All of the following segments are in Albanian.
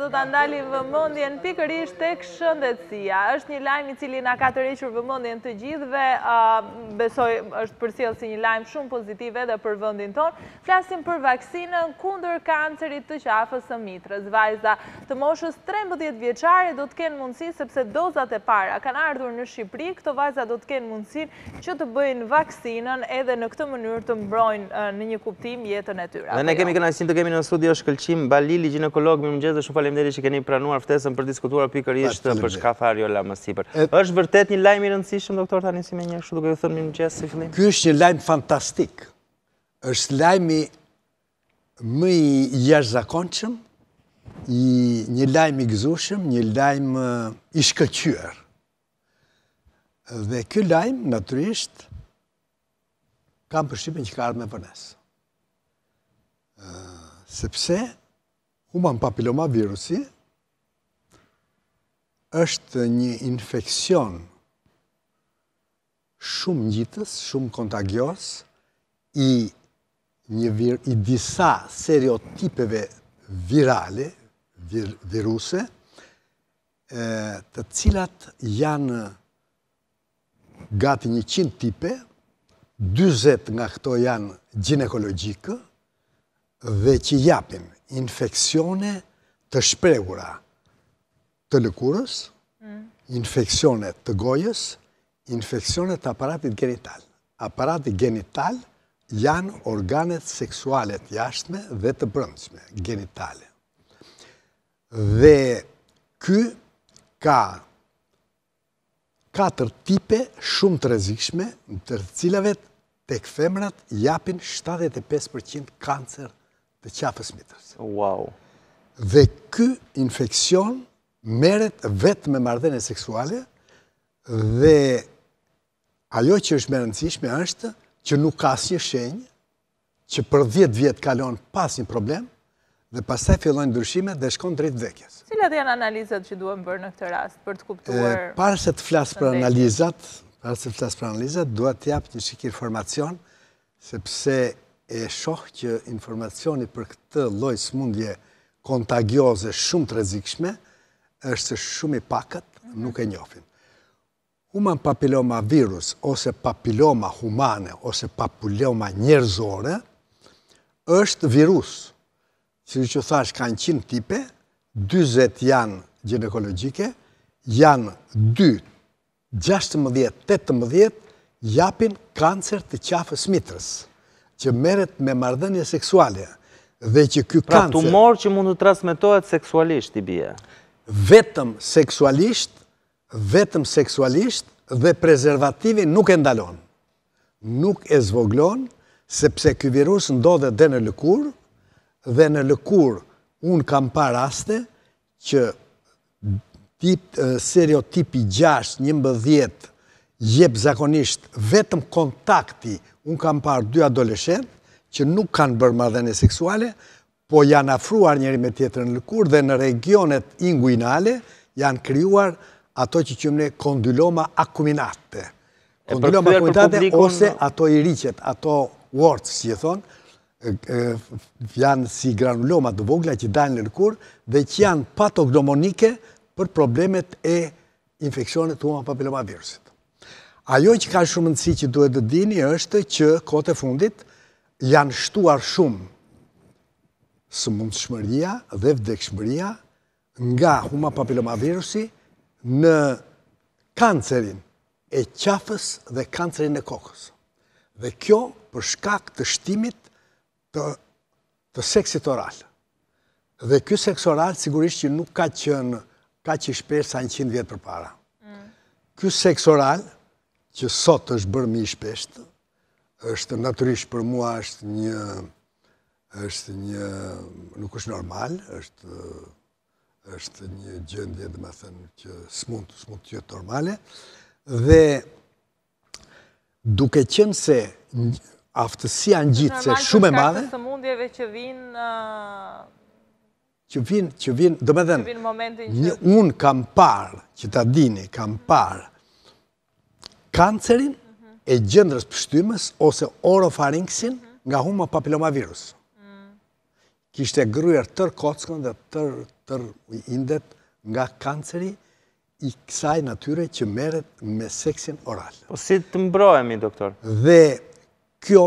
Do të ndali vëmëndjen pikërisht të këshëndetsia. është një lajmë i cili nga ka të reqër vëmëndjen të gjithve, besoj është përsilë si një lajmë shumë pozitive dhe për vëndin tonë. Flasim për vaksinën kundër kancerit të qafës e mitrës. Vajza të moshës 13 vjeqare do të kenë mundësi sepse dozat e para kanë ardhur në Shqipëri, këto vajza do të kenë mundësi që të bëjnë vaksinën edhe në këtë mënyrë të mbrojnë në një kuptim jetën e tyra falemderi që keni pranuar ftesën për diskutuar pikërisht për çka tha Ariola më sipër. Është vërtet një lajm i rëndësishëm doktor tani si më një kështu duke u thënë mirëmëngjes si fillim. Ky është një lajm fantastik. Është lajmi më i jashtëzakonshëm, zakonqëm, një lajm i gëzueshëm, një lajm i shkëlqyer. Dhe ky lajm natyrisht kam përshqipin që ka ardhë me vënës. Ëh, sepse Human papiloma virusi është një infekcion shumë njitës, shumë kontagios, i, vir, i disa seriotipeve virale, viruse, të cilat janë gati një qinë tipe, 20 nga këto janë ginekologikë, dhe që japin infekcione të shpregura të lëkurës, mm. infekcione të gojës, infekcione të aparatit genital. Aparatit genital janë organet seksualet jashtme dhe të brëndshme, genitale. Dhe ky ka katër tipe shumë të rezikshme, të cilave të këfemrat japin 75% kancer të qafës mitrës. Wow. Dhe kë infekcion meret vetë me mardhene seksuale dhe ajo që është merë është që nuk ka si shenjë që për 10 vjetë kalon pas një problem dhe pas taj fillojnë ndryshime dhe shkon drejtë vdekjes. Cilat dhe janë analizat që duhet më bërë në këtë rast për të kuptuar... Parë se të flasë për analizat, parë se të flasë për analizat, duhet të japë një shikir formacion, sepse e shohë që informacioni për këtë lojës mundje kontagjoze shumë të rezikshme, është shumë i pakët, nuk e njofin. Human papilloma virus, ose papilloma humane, ose papilloma njerëzore, është virus, si që thash kanë qinë tipe, 20 janë gjenekologike, janë 2, 16, 18 japin kancer të qafës mitrës që meret me mardhenje seksuale dhe që kjo pra, kancer... Pra të morë që mund të transmitohet seksualisht i bje? Vetëm seksualisht, vetëm seksualisht dhe prezervativi nuk e ndalon. Nuk e zvoglon, sepse kjo virus ndodhe dhe në lëkur, dhe në lëkur unë kam par raste, që seriotipi 6, një mbëdhjetë, jep zakonisht vetëm kontakti, unë kam parë dy adoleshen, që nuk kanë bërë madhene seksuale, po janë afruar njëri me tjetër në lëkur dhe në regionet inguinale janë kryuar ato që që mëne kondyloma akuminate. Kondyloma akuminate ose ato i riqet, ato warts si e thonë, janë si granuloma të vogla që dajnë në lëkur dhe që janë patognomonike për problemet e infekcionet të uma papilloma virusit. Ajo që ka shumë nësi që duhet dhe dini është që kote e fundit janë shtuar shumë së mundë shmëria dhe vdek shmëria nga huma papiloma virusi në kancerin e qafës dhe kancerin e kokës. Dhe kjo për shkak të shtimit të seksit oral. Dhe kjo seks oral sigurisht që nuk ka qënë ka që shperë sa në qindë vjetë për para. Mm. Kjo seks oral, që sot është bërë mi shpesht, është naturisht për mua është një, është një, nuk është normal, është, është një gjëndje dhe me thënë që s'mund të s'mund të gjëtë normale, dhe duke qenë se aftësia në gjithë se shumë e madhe, që vinë, që vinë, dhe me dhenë, unë kam parë, që ta dini, kam parë, kancerin e gjendrës pështymës ose orofaringsin, nga huma papilomavirus. Kishte gryer tër kockën dhe tër indet nga kanceri i kësaj natyre që meret me seksin oral. Po si të mbrojemi, doktor? Dhe kjo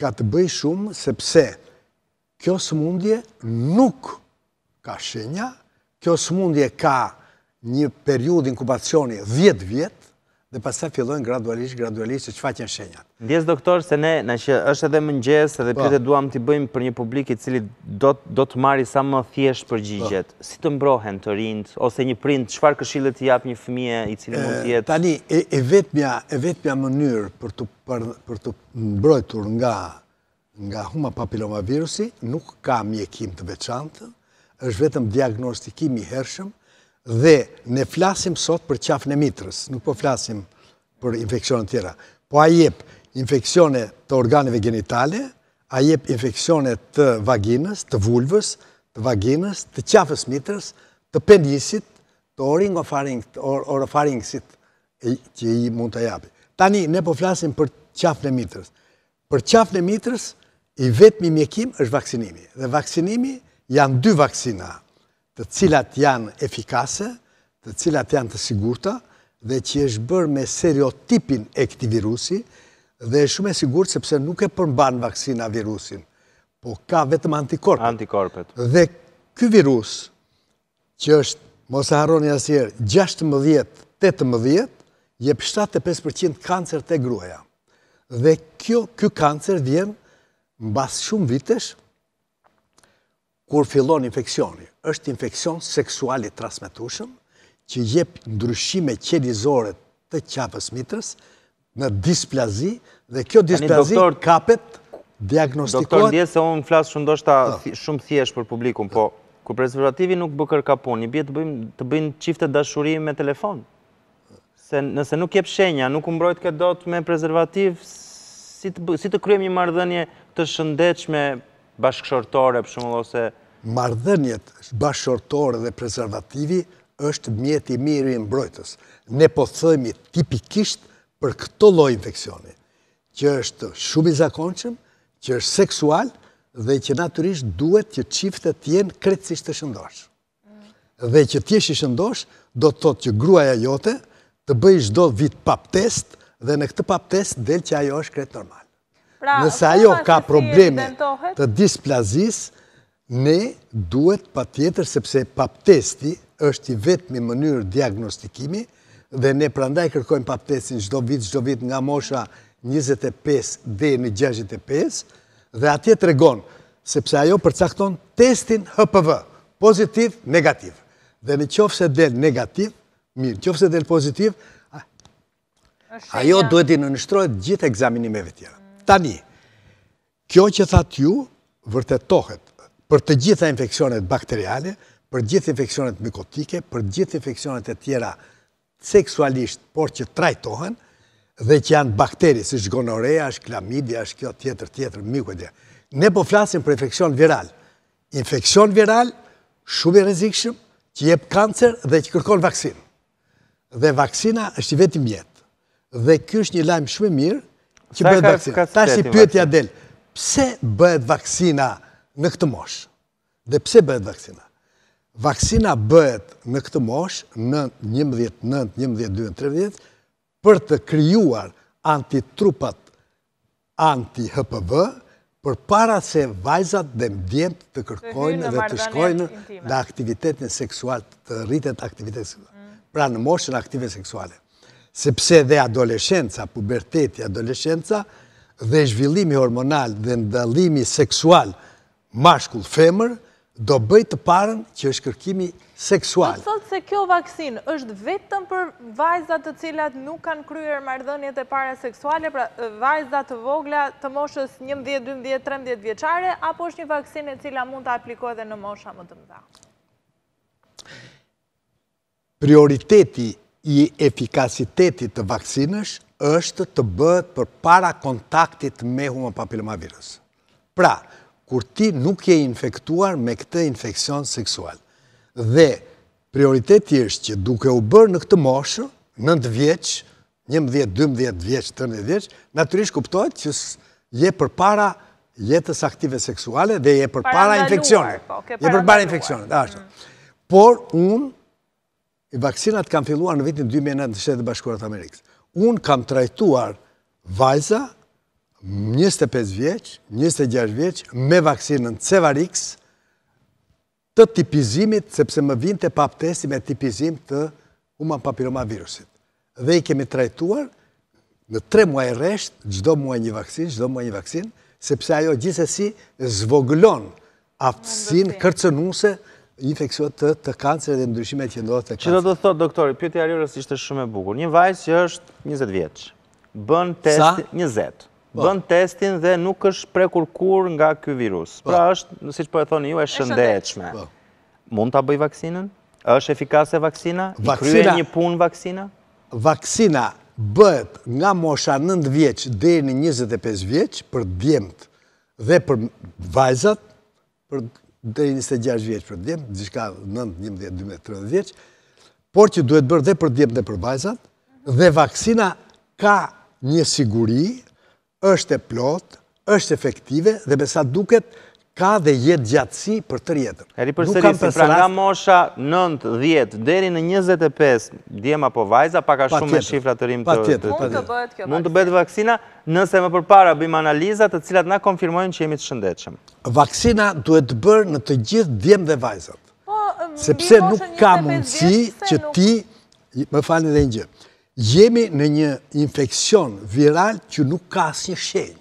ka të bëj shumë sepse kjo sëmundje nuk ka shenja, kjo sëmundje ka një periud inkubacioni 10 vjet, dhe pasa fillojnë gradualisht, gradualisht që që faqen shenjat. Ndjes, doktor, se ne, në që është edhe më njës, edhe pjete po. duham të bëjmë për një i cili do të marri sa më thjesht për gjigjet, po. si të mbrohen të rind, ose një prind, qëfar këshillet të japë një fëmije i cili mund tjetë? Tani, e vetëmja mënyrë për të mbrojtur nga huma papilloma virusi, nuk ka mjekim të veçantë, është vetëm diagnostikimi hershëm, dhe ne flasim sot për qafën e mitrës, nuk po flasim për infekcionet tjera, po a jep infekcionet të organeve genitale, a jep infekcionet të vaginës, të vulvës, të vaginës, të qafës mitrës, të penisit, të orofaringësit që i mund të japi. Tani, ne po flasim për qafën e mitrës. Për qafën e mitrës, i vetëmi mjekim është vaksinimi. Dhe vaksinimi janë dy vaksina, të cilat janë efikase, të cilat janë të sigurta, dhe që është bërë me seriotipin e këti virusi, dhe është shumë e sigurë sepse nuk e përmban vaksina virusin, po ka vetëm antikorpet. Antikorpet. Dhe këj virus, që është, mos e haroni asjerë, 16-18, jep 75% kancer të gruaja. Dhe kjo kancer vjen në basë shumë vitesh kur fillon infekcioni është infekcion seksualit transmitushëm që jep ndryshime qelizore të qafës mitrës në displazi dhe kjo displazi kapet diagnostikohet... Doktor, ndjesë se unë flasë shumë doshta ah. shumë thjesht për publikum, po kër prezervativi nuk bëkër kapun, një bje të bëjnë qifte dashuri me telefon. Nëse nuk jep shenja, nuk umbrojt këtë dot me prezervativ, si të kryem një mardhënje të shëndechme bashkëshortore, për shumë ose mardhenjet bashkërtore dhe prezervativi është mjeti mirë i mbrojtës. Ne po thëmi tipikisht për këto loj infekcioni, që është shumë i zakonqëm, që është seksual, dhe që naturisht duhet që qiftet tjenë kretësisht të shëndosh. Dhe që tjesh i shëndosh, do të thotë që gruaja jote të bëjë shdo vit pap test, dhe në këtë pap test, del që ajo është kretë normal. Pra, Nëse po ajo ka probleme të displazisë, Ne duhet pa tjetër sepse pap testi është i vetëmi mënyrë diagnostikimi dhe ne prandaj kërkojmë pap testin gjdo vit, gjdo vit nga mosha 25 dhe në 65 dhe atje të regon sepse ajo përcakton testin HPV, pozitiv, negativ. Dhe në qofë se del negativ, mirë, në qofë se del pozitiv, ajo duhet i në nështrojt gjithë examinimeve tjera. Tani, kjo që thatë ju, vërtetohet për të gjitha infekcionet bakteriale, për gjitha infekcionet mykotike, për gjitha infekcionet e tjera seksualisht, por që trajtohen, dhe që janë bakteri, si shgonoreja, shklamidja, shkjo tjetër, tjetër, mykot Ne po flasim për infekcion viral. Infekcion viral, shumë i rezikshëm, që jep kancer dhe që kërkon vaksin. Dhe vaksina është i veti mjetë. Dhe kjo është një lajmë shumë mirë që bëhet vaksina. Ta shi pyetja del, pse bëhet vaksina vaksina? në këtë mosh. Dhe pse bëhet vaksina? Vakcina bëhet në këtë mosh, në 19, 19, 19, për të kryuar antitrupat anti-HPV, për para se vajzat dhe mdjem të kërkojnë dhe të shkojnë dhe aktivitetin seksual, të rritet aktivitetin seksual, mm. pra në moshën aktive seksuale. Sepse dhe adoleshenca, puberteti, adoleshenca, dhe zhvillimi hormonal dhe ndalimi seksual, mashkull femër, do bëjt të parën që është kërkimi seksual. Do të thotë se kjo vaksin është vetëm për vajzat të cilat nuk kanë kryer mardhënjet e para seksuale, pra vajzat të vogla të moshës 11, 12, 13 vjeqare, apo është një vaksin e cila mund të aplikohet dhe në mosha më të mda? Prioriteti i efikasitetit të vaksinës është të bëhet për para kontaktit me humë papilomavirus. Pra, kur ti nuk je infektuar me këtë infekcion seksual. Dhe prioriteti është që duke u bërë në këtë moshë, nëndë vjeqë, njëmë dhjetë, dëmë dhjetë, vjeqë, tërnë dhjetë vjeqë, naturisht kuptojtë që je për para jetës aktive seksuale dhe je për para infekcionit. Po, je për para infekcionit, mm. ashtë. Por unë, i vaksinat kam filluar në vitin 2019 në shetë dhe bashkurat Amerikës. Unë kam trajtuar vajza 25 vjeq, 26 vjeq, me vaksinën Cevarix të tipizimit, sepse më vinte pap testi me tipizim të human papiloma virusit. Dhe i kemi trajtuar në tre muaj resht, gjdo muaj një vakcin, gjdo muaj një vakcin, sepse ajo gjithësësi zvoglon aftësin kërcenuse infekciot të kancer dhe ndryshime që ndodhë të kancer. Që do të thotë, doktori, pjotë i arjurës ishte shumë e bukur. Një vajsë që është 20 vjeqë, bën testi 20 bën po. testin dhe nuk është prekur kur nga kjo virus. Po. Pra është, si që po e thoni ju, e shëndechme. Po. Mund të bëj vaksinën? është efikase vaksina? I kryen një punë vaksina? Vaksina bëhet nga mosha 9 vjeqë dhe një 25 vjeqë për djemët dhe për vajzat, për dhe 26 vjeqë për djemët, gjithka 9, 11, 12, 13 vjeqë, por që duhet bërë dhe për djemët dhe për vajzat, dhe vaksina ka një siguri është e plot, është efektive dhe besa duket ka dhe jetë gjatësi për të rjetër. Eri përseri, si pra nga mosha 9, 10, deri në 25, djema po vajza, paka shumë me shifra të rrim të... Mund të bëhet kjo vaksina, nëse më përpara bëjmë analizat të cilat na konfirmojnë që jemi të shëndechem. Vakcina duhet të bërë në të gjithë djemë dhe vajzat. Po, Sepse nuk ka mundësi që ti, më falin dhe një gjithë, jemi në një infekcion viral që nuk ka asë një shenjë.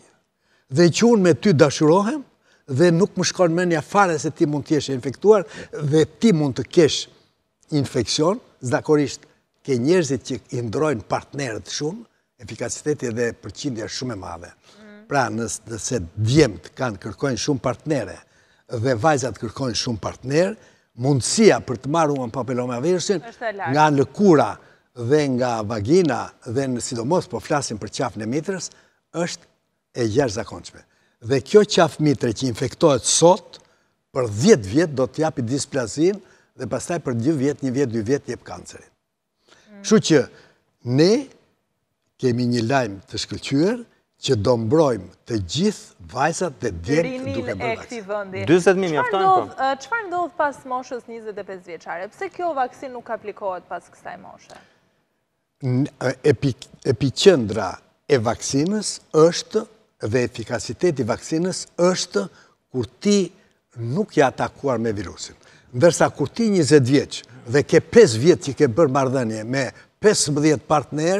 Dhe që unë me ty dashurohem dhe nuk më shkon me një fare se ti mund t'jeshe infektuar dhe ti mund të kesh infekcion, zdakorisht ke njerëzit që indrojnë partnerët shumë, efikaciteti dhe përqindja shumë e madhe. Pra nëse djemët kanë kërkojnë shumë partnere dhe vajzat kërkojnë shumë partnerë, mundësia për të marru në papelomavirusin nga në lëkura dhe nga vagina dhe në sidomos po flasim për qaf në mitrës, është e gjerë zakonqme. Dhe kjo qaf mitre që infektohet sot, për 10 vjetë do t'japi displazin dhe pastaj për 2 vjetë, 1 vjetë, 2 vjetë jep kancerin. Mm. Shu që ne kemi një lajmë të shkëllqyër që do mbrojmë të gjithë vajzat dhe djerë duke bërë vaksin. 20.000 mjaftonë përmë. Qëfar ndodhë pas moshës 25 vjeqare? Pse kjo vaksin nuk aplikohet pas kësaj moshës? epiqëndra e vaksinës është dhe efikasiteti vaksinës është kur ti nuk ja atakuar me virusin. Ndërsa kur ti 20 vjeqë dhe ke 5 vjetë që ke bërë mardhenje me 15 partner,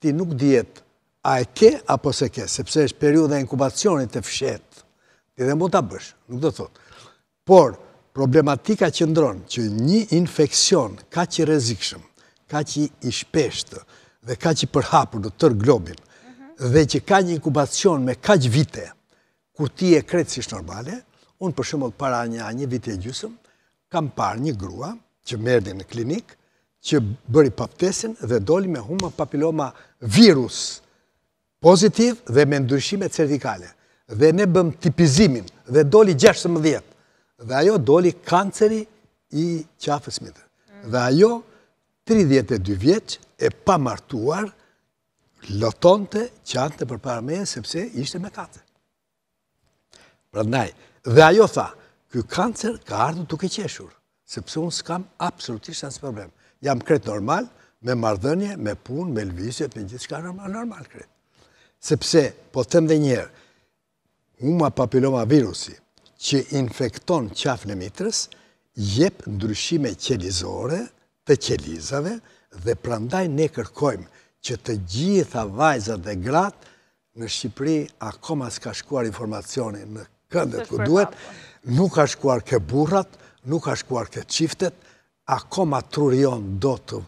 ti nuk djetë a e ke apo se ke, sepse është periuda e inkubacionit e fshetë, ti dhe mund të bëshë, nuk do thotë. Por, problematika që ndronë që një infekcion ka që rezikshëm, ka që i shpeshtë dhe ka që i përhapur në tërë globin dhe që ka një inkubacion me ka që vite kur ti e kretë si normale, unë për shumë para një anje vite e gjusëm, kam parë një grua që merdi në klinik, që bëri paptesin dhe doli me huma papiloma virus pozitiv dhe me ndryshime cervikale dhe ne bëm tipizimin dhe doli 16 dhe ajo doli kanceri i qafës mitër. Dhe ajo 32 vjeqë e pa martuar lotonte qante për parameje sepse ishte me kate. Pra nëj, dhe ajo tha, këj kancer ka ardhë tuk e qeshur, sepse unë s'kam absolutisht shansë problem. Jam kretë normal, me mardhënje, me punë, me lëvisjet, me gjithë shka normal kretë. Sepse, po tëmë dhe njerë, huma papiloma virusi që infekton qafë në mitrës, jep ndryshime qelizore, të qelizave dhe prandaj ne kërkojmë që të gjitha vajzat dhe gratë në Shqipëri akoma s'ka shkuar informacioni në këndet ku duhet, nuk ka shkuar ke burrat, nuk ka shkuar ke qiftet, akoma trurion do të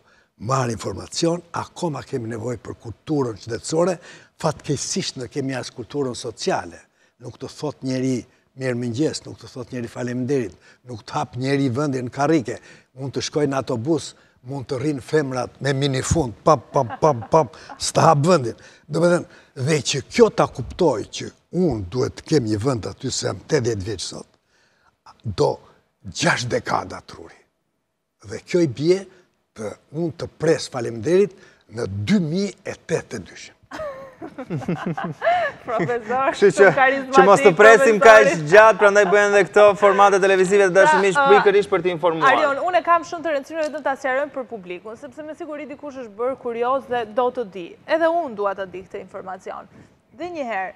marë informacion, akoma kemi nevoj për kulturën qëtëtësore, fatkesisht në kemi asë kulturën sociale, nuk të thot njeri mirë mëngjes, nuk të thot njëri faleminderit, nuk të hap njëri vëndin karike, mund të shkoj në autobus, mund të rrinë femrat me minifund, pap, pap, pap, pap, së të hap vëndin. Dhe që kjo të kuptoj që unë duhet të kem një vënd aty se jam 80 vjeqë sot, do 6 dekada të Dhe kjo i bje të unë të pres faleminderit në 2082. profesor, të karizmatik. Që mos të presim ka ishtë gjatë, pra ndaj bëjnë dhe këto formate televizive të dashëmi shpër për të informuar. Arion, unë e kam shumë të rëndësirë vetëm të asjarën për publikun, sepse me sigurit i kush është bërë kurios dhe do të di. Edhe unë duat të di këtë informacion. Dhe njëherë,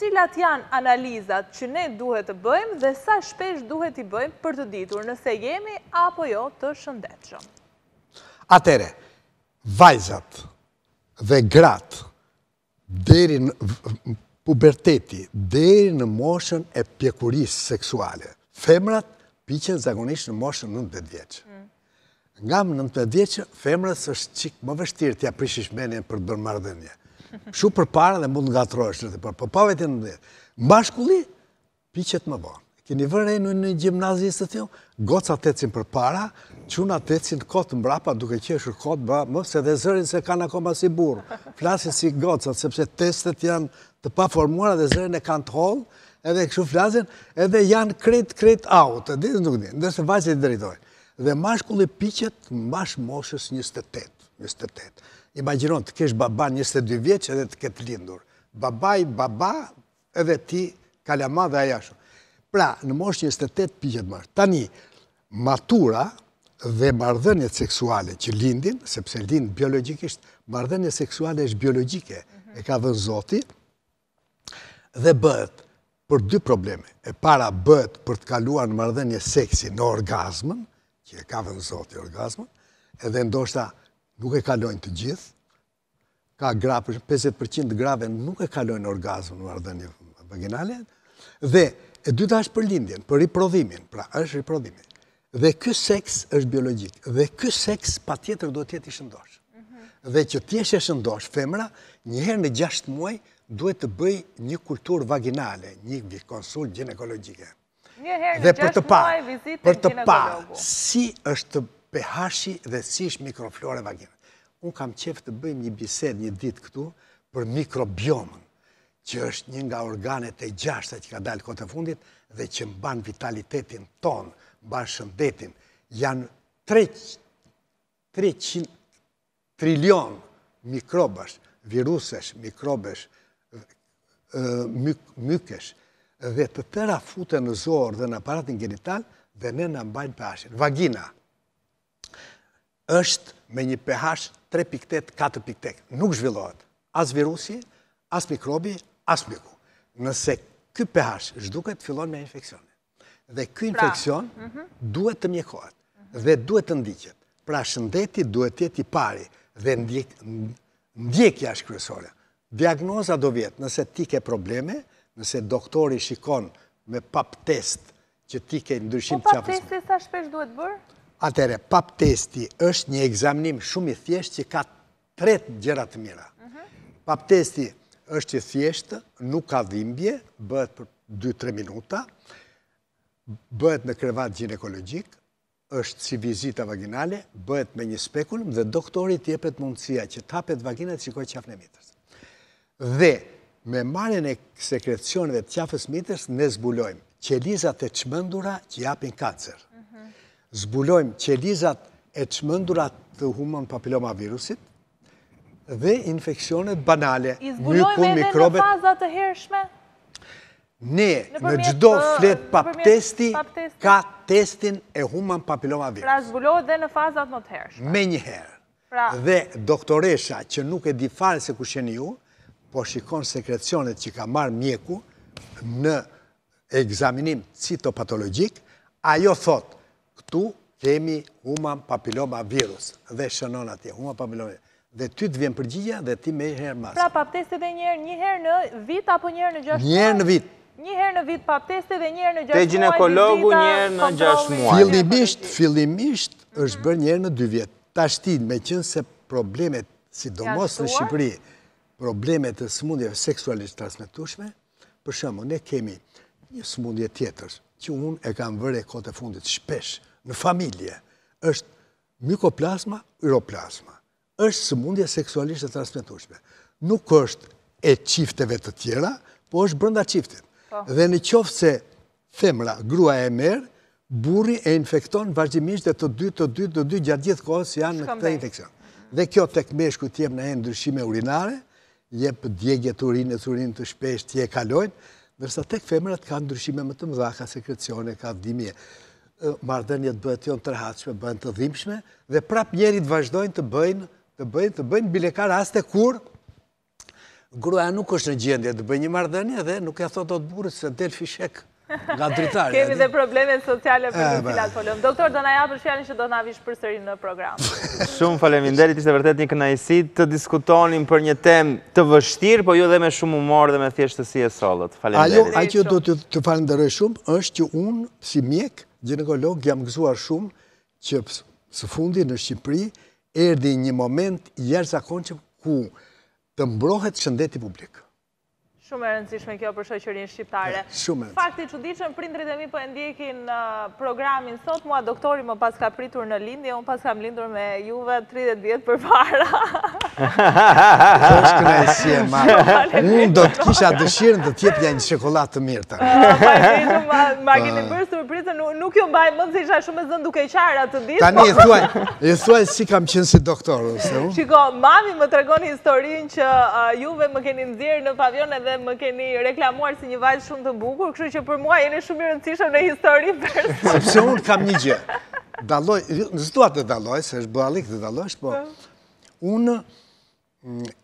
cilat janë analizat që ne duhet të bëjmë dhe sa shpesh duhet të bëjmë për të ditur nëse jemi apo jo të shëndetëshëm? Atere, vajzat dhe gratë, puberteti deri në moshën e pjekurisë seksuale. Femrat piqen zagonisht në moshën nëndë të djeqë. Mm. Nga më nëndë të djeqë, femrat është qikë më vështirë të ja prishishmenin për bërë mardhenje. Shumë për para dhe mund nga trojshë, për për për për për për për për për keni vërë e në gjimnazijës të tjo, goca të tecin për para, quna të tecin kotë mbrapa, duke qeshur kotë mba, mëse dhe zërin se kanë akoma si burë, flasin si goca, sepse testet janë të pa formuara dhe zërin e kanë të holë, edhe këshu flasin, edhe janë krit, krit out, dhe nuk një, ndërse vajzit i dritoj. Dhe mashkulli piqet, mash moshës një stetet, një stetet. Imaginon të kesh baba 22 vjeqë edhe të ketë lindur. Babaj, baba, edhe ti, kalama dhe aja Pra, në mosh një stetet pijet mërë. Tani, matura dhe mardhënjet seksuale që lindin, sepse lind biologikisht, mardhënjet seksuale është biologike, e ka dhe në zoti, dhe bëhet për dy probleme. E para bëhet për të kaluar në mardhënje seksi në orgazmën, që e ka dhe në zoti orgazmën, edhe ndoshta nuk e kalojnë të gjithë, ka grapë, 50% grave nuk e kalojnë orgazmën, në mardhënje vaginale, dhe E dyta është për lindjen, për riprodhimin, pra është riprodhimin. Dhe kësë seks është biologik, dhe kësë seks pa tjetër duhet tjetë i shëndosh. Mhm. Dhe që tjesë e shëndosh, femra, njëherë në gjasht muaj, duhet të bëj një kultur vaginale, një konsult gjenekologike. Dhe për të pa, për të pa, si është pehashi dhe si është mikroflore vaginale. Unë kam qefë të bëjmë një bised një ditë këtu për mikrobiomën që është një nga organet e gjashtë që ka dalë kote fundit dhe që mban vitalitetin ton, mban shëndetin, janë 300 trilion mikrobash, virusesh, mikrobesh, mykesh, dhe të tëra fute në zorë dhe në aparatin genital dhe ne në mbajnë pëhashin. Vagina është me një pëhash 3.8-4.8. Nuk zhvillohet. As virusi, as mikrobi, asë mjeku. Nëse ky pH zhduket, fillon me infekcione. Dhe ky pra, infekcion mhm. duhet të mjekohet dhe duhet të ndikjet. Pra shëndeti duhet jeti pari dhe ndjekja është kryesore. Diagnoza do vjetë nëse ti ke probleme, nëse doktori shikon me pap test që ti ke ndryshim të qafës. Po pap testi sa shpesh duhet bërë? Atere, pap testi është një egzaminim shumë i thjesht që ka tret gjerat mira. Mhm. Pap testi është që thjeshtë, nuk ka dhimbje, bëhet për 2-3 minuta, bëhet në krevat ginekologjik, është si vizita vaginale, bëhet me një spekulum dhe doktorit jepet mundësia që tapet vagina të qikoj qafën e mitërës. Dhe me marjen e sekrecionet të qafës mitërës, ne zbulojmë qelizat e qmëndura që japin kancer. Mhm. Zbulojmë qelizat e qmëndura të human papiloma virusit, dhe infekcionet banale. Izbulojme edhe në fazat të hershme? Ne, në gjdo flet pap testi, ka testin e human papiloma virus. Pra zbulojme edhe në fazat më të hershme? Me njëherë. Pra, dhe doktoresha që nuk e di fare se ku sheni ju, po shikon sekrecionet që ka marë mjeku në egzaminim citopatologjik, ajo thot, këtu kemi human papiloma virus. Dhe shënon atje, human papiloma virus dhe ty të vjen përgjigja dhe ti me herë masë. Pra, pa pëtesi dhe njerë, një herë në vit, apo njerë në gjashmuaj? Njerë në vit. Një herë në vit, papteste pëtesi dhe njerë në gjashmuaj. Te gjinekologu njerë në gjashmuaj. Filimisht, filimisht është bërë njerë në dy vjetë. Ta shtin me qënë se problemet, si do mos në Shqipëri, problemet të smundjeve seksualisht transmitushme, për shumë, ne kemi një smundje tjetër, që unë e kam vërë e kote fundit shpesh, në familje, është mykoplasma, uroplasma është sëmundja seksualisht e transmitushme. Nuk është e qifteve të tjera, po është brënda qiftin. Po. Dhe në qoftë se femra, grua e merë, burri e infekton vazhdimisht dhe të dy, të dy, të dy, gjatë gjithë kohës janë në këtë infekcion. Dhe kjo tek meshku tjem në e ndryshime urinare, jepë djegje të urinë, të urinë të shpesh, tje kalojnë, nërsa tek femrat ka ndryshime më të mëdha, ka sekrecione, ka dhimje. Mardënjet bëhet jonë tërhatshme, bëhen të dhimshme, dhe prap njerit vazhdojnë të bëjnë të bëjnë, të bëjnë bileka raste kur gruaja nuk është në gjendje të bëjnë një mardënje dhe nuk e thotot burës se del fishek nga dritarë. Kemi dhe probleme sociale për të filat folëm. Doktor, do naja për shkjallin që do na vishë për sërin në program. Shumë faleminderit, ishte vërtet një kënajësi të diskutonim për një tem të vështirë, po ju jo dhe me shumë umor dhe me thjeshtësi e solët. Faleminderit. Ajo do të falenderoj shumë, është që unë, si mjek, gjenekolog, jam gëzuar shumë që së fundi në Shqipëri, erdi një moment jërë zakon që ku të mbrohet shëndeti publik. Shumë e rëndësishme kjo për shëqërinë shqiptare. Shumë e rëndësishme. Fakti që diqëm, prindrit e mi për po endjekin uh, programin sot, mua doktori më pas ka pritur në lindje, unë pas kam lindur me juve 30 vjetë për para. Shumë e rëndësishme, ma. Unë do të kisha dëshirën dhe tjetë një një shikolatë të mirë të. Ma gini përë surprizë, nuk jo mbaj mëndë se isha shumë e zëndu ke qarë atë të ditë. Tani, po- e thuaj, e thuaj si kam qenë si doktorë, se Shiko, mami më tregoni historin që juve më keni nëzirë në pavion edhe më keni reklamuar si një vajtë shumë të bukur, kështë që për mua jeni shumë i rëndësishëm në histori përse. unë kam një gjë, daloj, në zduat dhe daloj, se është bëalik dhe daloj, po, po. unë mm,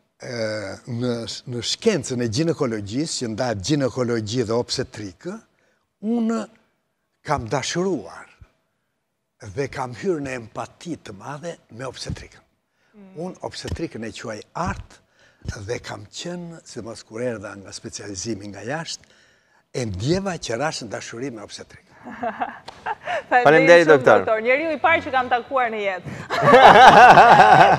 në shkencën e gjinekologjisë, që ndajtë gjinekologji dhe obsetrikë, unë kam dashuruar dhe kam hyrë në empatit të madhe me obstetrikën. Mm. Unë obstetrikën e quaj artë dhe kam qenë, si mos kur erë dhe nga specializimi nga jashtë, e ndjeva që rashën dashurim me obstetrikën. Faleminderit doktor. Njeri i parë që kam takuar në jetë.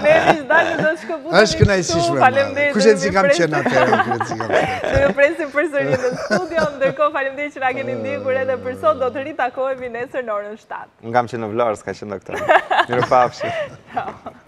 Me dalë në do të shkëpunë në një shumë. Êshtë këna i shishme, ma. kam qenë atë e rëmë. në presim përsëri në studio, në dërko, falem që na keni ndihë, edhe për sot do të rritakojmë i nesër në orën 7. Nga më qenë në Vlorë s'ka qenë, doktor. Njërë pafshë.